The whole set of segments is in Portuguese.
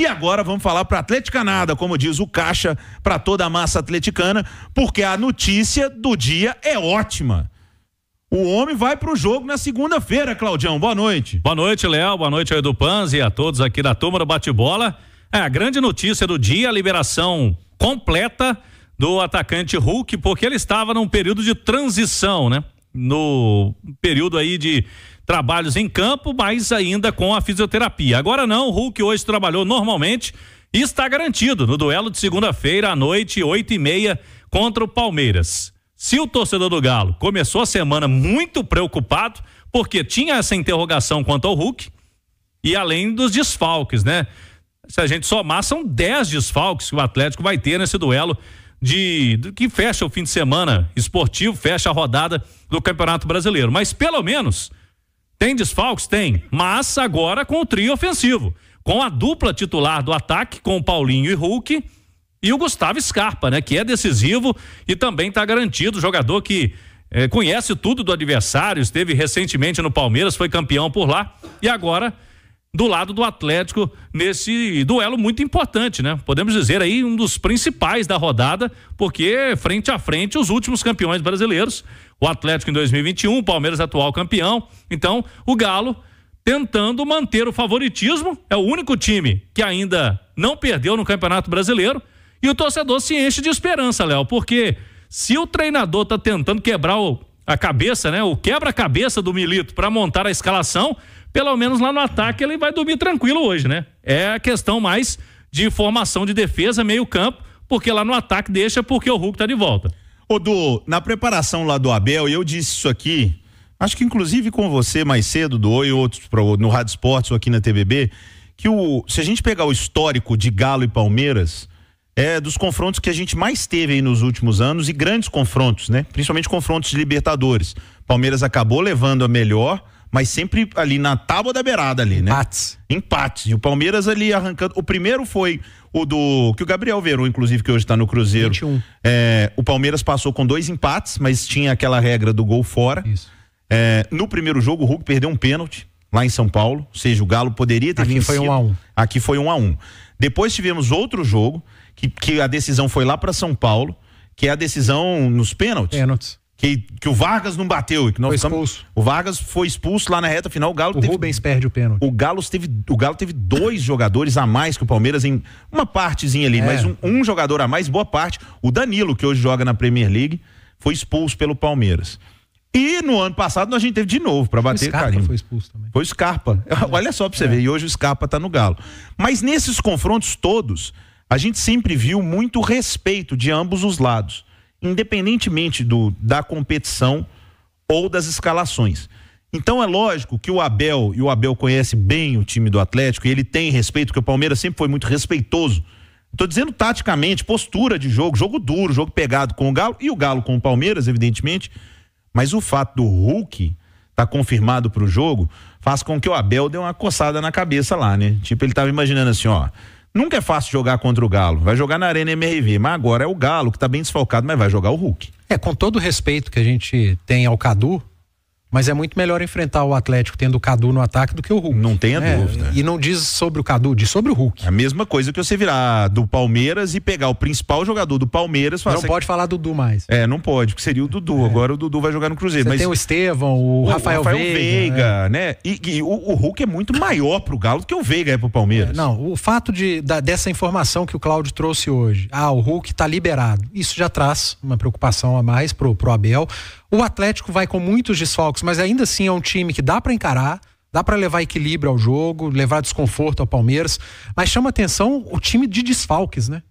E agora vamos falar para atleticanada, como diz o Caixa, para toda a massa atleticana, porque a notícia do dia é ótima. O homem vai para o jogo na segunda-feira, Claudião. Boa noite. Boa noite, Léo. Boa noite, Edu Panzi e a todos aqui da turma do bate-bola. É, a grande notícia do dia, a liberação completa do atacante Hulk, porque ele estava num período de transição, né? No período aí de trabalhos em campo, mas ainda com a fisioterapia. Agora não, o Hulk hoje trabalhou normalmente e está garantido no duelo de segunda-feira à noite, oito e meia, contra o Palmeiras. Se o torcedor do Galo começou a semana muito preocupado, porque tinha essa interrogação quanto ao Hulk e além dos desfalques, né? Se a gente somar, são 10 desfalques que o Atlético vai ter nesse duelo de, de que fecha o fim de semana esportivo, fecha a rodada do Campeonato Brasileiro. Mas pelo menos tem desfalques? Tem. Mas agora com o trio ofensivo. Com a dupla titular do ataque, com o Paulinho e Hulk. E o Gustavo Scarpa, né? Que é decisivo e também está garantido. Jogador que eh, conhece tudo do adversário, esteve recentemente no Palmeiras, foi campeão por lá. E agora do lado do Atlético nesse duelo muito importante, né? Podemos dizer aí um dos principais da rodada, porque frente a frente os últimos campeões brasileiros, o Atlético em 2021, o Palmeiras atual campeão. Então, o Galo tentando manter o favoritismo, é o único time que ainda não perdeu no Campeonato Brasileiro. E o torcedor se enche de esperança, Léo, porque se o treinador está tentando quebrar o, a cabeça, né, o quebra-cabeça do Milito para montar a escalação, pelo menos lá no ataque ele vai dormir tranquilo hoje, né? É a questão mais de formação de defesa, meio-campo, porque lá no ataque deixa porque o Hulk está de volta. Du, na preparação lá do Abel, eu disse isso aqui, acho que inclusive com você mais cedo, do Oi, outros pro, no Rádio Esportes ou aqui na TBB, que o, se a gente pegar o histórico de Galo e Palmeiras, é dos confrontos que a gente mais teve aí nos últimos anos e grandes confrontos, né? Principalmente confrontos de Libertadores. Palmeiras acabou levando a melhor, mas sempre ali na tábua da beirada ali, né? Empates. Empates. E o Palmeiras ali arrancando. O primeiro foi o do. Que o Gabriel Verou, inclusive, que hoje está no Cruzeiro. 21. É, o Palmeiras passou com dois empates, mas tinha aquela regra do gol fora. Isso. É, no primeiro jogo, o Hulk perdeu um pênalti lá em São Paulo. Ou seja, o Galo poderia ter Aqui vencido. foi um a um. Aqui foi um a um. Depois tivemos outro jogo, que, que a decisão foi lá para São Paulo, que é a decisão nos pênaltis. Pênaltis que, que o Vargas não bateu e que nós foi expulso. o Vargas foi expulso lá na reta final, o Galo o teve, Rubens perde o pênalti. O Galo teve, o Galo teve dois jogadores a mais que o Palmeiras em uma partezinha ali, é. mas um, um jogador a mais, boa parte, o Danilo que hoje joga na Premier League, foi expulso pelo Palmeiras. E no ano passado nós a gente teve de novo para bater. O Scarpa carinho. foi expulso também. Foi o Scarpa. É. Olha só para você é. ver. E hoje o Scarpa tá no Galo. Mas nesses confrontos todos, a gente sempre viu muito respeito de ambos os lados independentemente do, da competição ou das escalações. Então é lógico que o Abel, e o Abel conhece bem o time do Atlético, e ele tem respeito, que o Palmeiras sempre foi muito respeitoso. Estou dizendo taticamente, postura de jogo, jogo duro, jogo pegado com o Galo e o Galo com o Palmeiras, evidentemente. Mas o fato do Hulk tá confirmado para o jogo faz com que o Abel dê uma coçada na cabeça lá, né? Tipo, ele estava imaginando assim, ó, Nunca é fácil jogar contra o Galo. Vai jogar na Arena MRV, mas agora é o Galo que está bem desfalcado, mas vai jogar o Hulk. É, com todo o respeito que a gente tem ao Cadu, mas é muito melhor enfrentar o Atlético tendo o Cadu no ataque do que o Hulk. Não tenha né? dúvida. E não diz sobre o Cadu, diz sobre o Hulk. É a mesma coisa que você virar do Palmeiras e pegar o principal jogador do Palmeiras. não assim, pode falar Dudu mais. É, não pode, porque seria o Dudu. É. Agora o Dudu vai jogar no Cruzeiro. Você mas tem o Estevão, o, o Rafael, Rafael Veiga, Veiga é. né? E, e o, o, Hulk é muito maior pro Galo do que o Veiga é pro Palmeiras. É, não, o fato de, da, dessa informação que o Cláudio trouxe hoje, ah, o Hulk tá liberado. Isso já traz uma preocupação a mais pro, pro Abel. O Atlético vai com muitos desfalques, mas ainda assim é um time que dá para encarar, dá para levar equilíbrio ao jogo, levar desconforto ao Palmeiras, mas chama atenção o time de desfalques, né?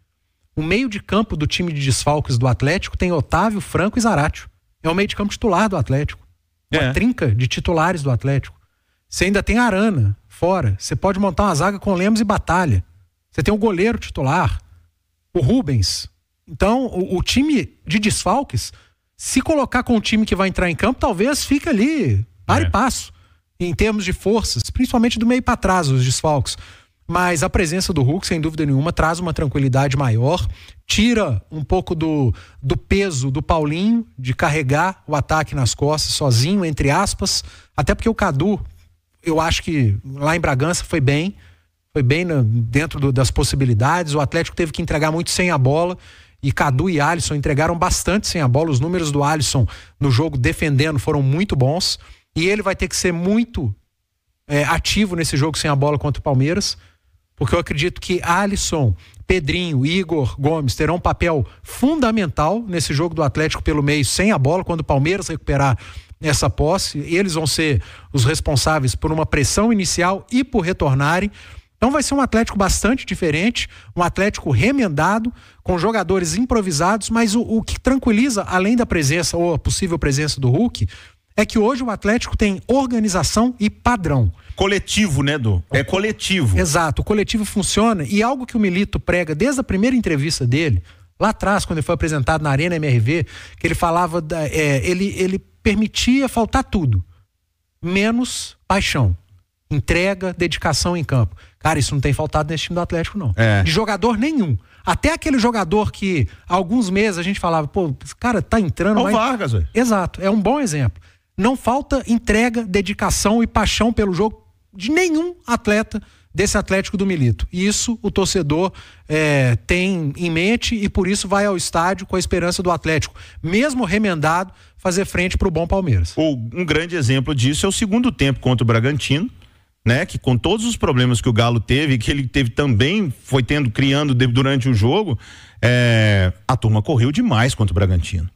O meio de campo do time de desfalques do Atlético tem Otávio, Franco e Zaratio. É o meio de campo titular do Atlético. Uma é. trinca de titulares do Atlético. Você ainda tem Arana fora. Você pode montar uma zaga com Lemos e Batalha. Você tem o um goleiro titular, o Rubens. Então, o, o time de desfalques se colocar com o time que vai entrar em campo, talvez fique ali, para é. e passo, em termos de forças, principalmente do meio para trás, os desfalques. Mas a presença do Hulk, sem dúvida nenhuma, traz uma tranquilidade maior, tira um pouco do, do peso do Paulinho de carregar o ataque nas costas sozinho, entre aspas. Até porque o Cadu, eu acho que lá em Bragança foi bem, foi bem no, dentro do, das possibilidades. O Atlético teve que entregar muito sem a bola e Cadu e Alisson entregaram bastante sem a bola. Os números do Alisson no jogo defendendo foram muito bons. E ele vai ter que ser muito é, ativo nesse jogo sem a bola contra o Palmeiras, porque eu acredito que Alisson, Pedrinho, Igor Gomes terão um papel fundamental nesse jogo do Atlético pelo meio sem a bola, quando o Palmeiras recuperar essa posse. Eles vão ser os responsáveis por uma pressão inicial e por retornarem. Então vai ser um Atlético bastante diferente, um Atlético remendado, com jogadores improvisados, mas o, o que tranquiliza, além da presença ou a possível presença do Hulk, é que hoje o Atlético tem organização e padrão. Coletivo, né, Edu? É coletivo. Exato, o coletivo funciona e algo que o Milito prega desde a primeira entrevista dele, lá atrás, quando ele foi apresentado na Arena MRV, que ele falava, da, é, ele, ele permitia faltar tudo, menos paixão entrega, dedicação em campo. Cara, isso não tem faltado nesse time do Atlético, não. É. De jogador nenhum. Até aquele jogador que há alguns meses a gente falava, pô, cara tá entrando. É o mas... Vargas, velho. Exato, é um bom exemplo. Não falta entrega, dedicação e paixão pelo jogo de nenhum atleta desse Atlético do Milito. isso o torcedor é, tem em mente e por isso vai ao estádio com a esperança do Atlético, mesmo remendado, fazer frente para o bom Palmeiras. Um grande exemplo disso é o segundo tempo contra o Bragantino, né? Que com todos os problemas que o Galo teve, que ele teve também, foi tendo, criando durante o jogo, é, a turma correu demais contra o Bragantino.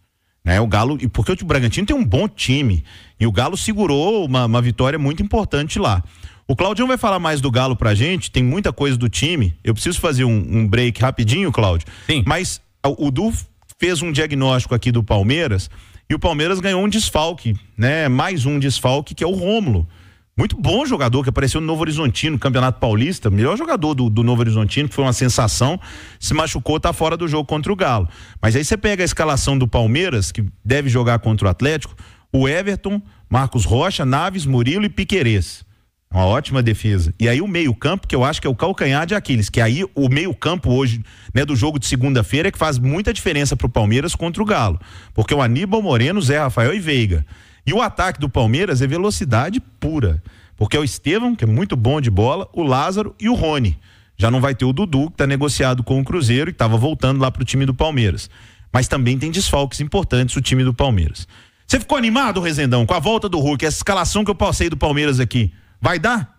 Né, o Galo, porque o Bragantino tem um bom time e o Galo segurou uma, uma vitória muito importante lá. O Claudião vai falar mais do Galo pra gente, tem muita coisa do time. Eu preciso fazer um, um break rapidinho, Cláudio. Sim. Mas o, o Du fez um diagnóstico aqui do Palmeiras e o Palmeiras ganhou um desfalque, né? Mais um desfalque que é o Rômulo. Muito bom jogador que apareceu no Novo Horizontino, Campeonato Paulista, melhor jogador do, do Novo Horizontino, que foi uma sensação, se machucou, tá fora do jogo contra o Galo. Mas aí você pega a escalação do Palmeiras, que deve jogar contra o Atlético, o Everton, Marcos Rocha, Naves, Murilo e Piquerez. Uma ótima defesa. E aí o meio-campo, que eu acho que é o calcanhar de Aquiles, que aí o meio-campo hoje, né, do jogo de segunda-feira é que faz muita diferença pro Palmeiras contra o Galo, porque o Aníbal Moreno, Zé Rafael e Veiga. E o ataque do Palmeiras é velocidade pura. Porque é o Estevão, que é muito bom de bola, o Lázaro e o Rony. Já não vai ter o Dudu, que está negociado com o Cruzeiro e estava voltando lá para o time do Palmeiras. Mas também tem desfalques importantes o time do Palmeiras. Você ficou animado, Rezendão, com a volta do Hulk, essa escalação que eu passei do Palmeiras aqui? Vai dar?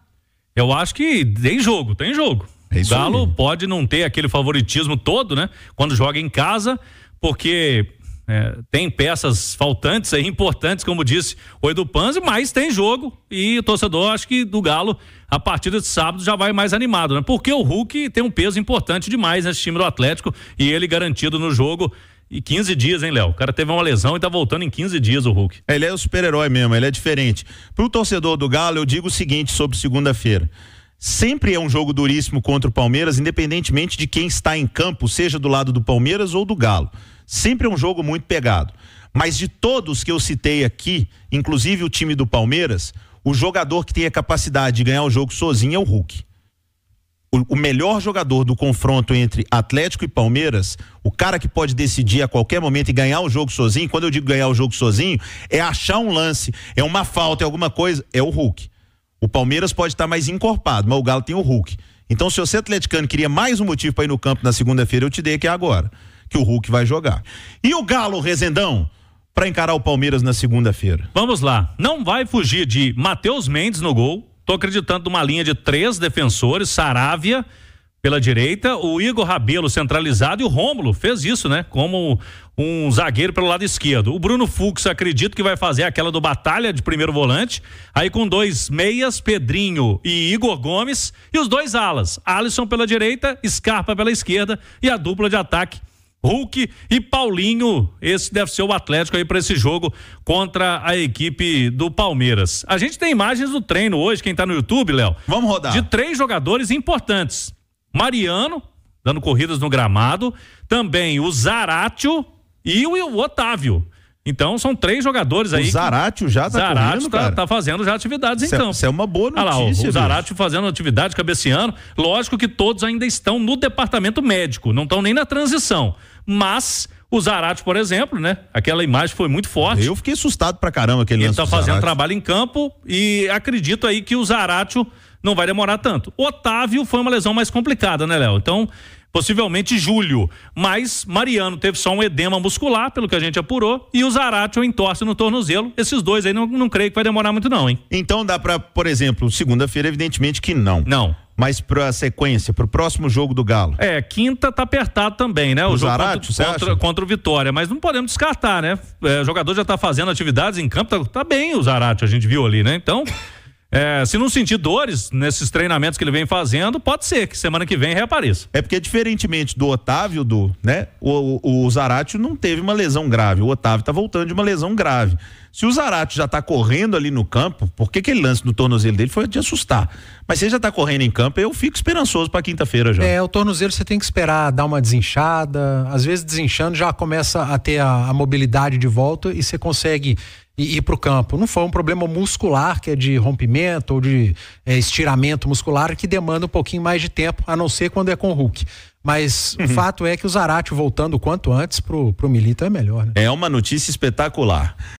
Eu acho que tem jogo, tem jogo. É o Galo aí. pode não ter aquele favoritismo todo, né? Quando joga em casa, porque é, tem peças faltantes aí, importantes, como disse o Edu Panzi, mas tem jogo e o torcedor, acho que do Galo, a partida de sábado já vai mais animado, né? Porque o Hulk tem um peso importante demais nesse time do Atlético e ele garantido no jogo e 15 dias, hein, Léo? O cara teve uma lesão e tá voltando em 15 dias o Hulk. É, ele é o super-herói mesmo, ele é diferente. Pro torcedor do Galo, eu digo o seguinte sobre segunda-feira. Sempre é um jogo duríssimo contra o Palmeiras, independentemente de quem está em campo, seja do lado do Palmeiras ou do Galo. Sempre é um jogo muito pegado. Mas de todos que eu citei aqui, inclusive o time do Palmeiras, o jogador que tem a capacidade de ganhar o jogo sozinho é o Hulk. O, o melhor jogador do confronto entre Atlético e Palmeiras, o cara que pode decidir a qualquer momento e ganhar o jogo sozinho, quando eu digo ganhar o jogo sozinho, é achar um lance, é uma falta, é alguma coisa, é o Hulk. O Palmeiras pode estar mais encorpado, mas o Galo tem o Hulk. Então, se você atleticano queria mais um motivo para ir no campo na segunda-feira, eu te dei aqui agora que o Hulk vai jogar. E o Galo Rezendão? Para encarar o Palmeiras na segunda-feira. Vamos lá. Não vai fugir de Matheus Mendes no gol. Tô acreditando numa linha de três defensores: Saravia pela direita, o Igor Rabelo centralizado e o Rômulo fez isso, né? Como um zagueiro pelo lado esquerdo. O Bruno Fux acredito que vai fazer aquela do batalha de primeiro volante, aí com dois meias, Pedrinho e Igor Gomes, e os dois alas, Alisson pela direita, Scarpa pela esquerda e a dupla de ataque Hulk e Paulinho. Esse deve ser o Atlético aí para esse jogo contra a equipe do Palmeiras. A gente tem imagens do treino hoje, quem tá no YouTube, Léo. Vamos rodar. De três jogadores importantes. Mariano, dando corridas no gramado, também o Zarátio e o Otávio. Então são três jogadores aí. O Zaratio já tá correndo, tá, tá, fazendo já atividades em é- campo. Isso é uma boa notícia. Olha lá, o, o fazendo atividade, cabeceando. Lógico que todos ainda estão no departamento médico, não estão nem na transição. Mas o Zaratio, por exemplo, né? Aquela imagem foi muito forte. Eu fiquei assustado pra caramba aquele Ele lance tá fazendo trabalho em campo e acredito aí que o Zaratio não vai demorar tanto. Otávio foi uma lesão mais complicada, né, Léo? Então, possivelmente julho. Mas Mariano teve só um edema muscular, pelo que a gente apurou, e o Zarate entorce no tornozelo. Esses dois aí não, não creio que vai demorar muito, não, hein? Então dá para, por exemplo, segunda-feira, evidentemente que não. Não mas para a sequência, para o próximo jogo do Galo. É, quinta tá apertado também, né? O, o jogo contra, contra, contra, o Vitória, mas não podemos descartar, né? É, o jogador já tá fazendo atividades em campo, tá, tá bem o Zarate, a gente viu ali, né? Então, é, se não sentir dores nesses treinamentos que ele vem fazendo, pode ser que semana que vem reapareça. É porque, diferentemente do Otávio, do, né? O, o, o Zarate não teve uma lesão grave. O Otávio está voltando de uma lesão grave. Se o Zarate já está correndo ali no campo, porque aquele lance no tornozelo dele foi de assustar. Mas se ele já está correndo em campo, eu fico esperançoso para quinta-feira já. É, o tornozelo você tem que esperar dar uma desinchada. Às vezes, desinchando, já começa a ter a, a mobilidade de volta e você consegue e ir para o campo. Não foi um problema muscular, que é de rompimento ou de é, estiramento muscular, que demanda um pouquinho mais de tempo, a não ser quando é com o Hulk. Mas uhum. o fato é que o Zarate voltando quanto antes pro, pro Milito é melhor, né? É uma notícia espetacular.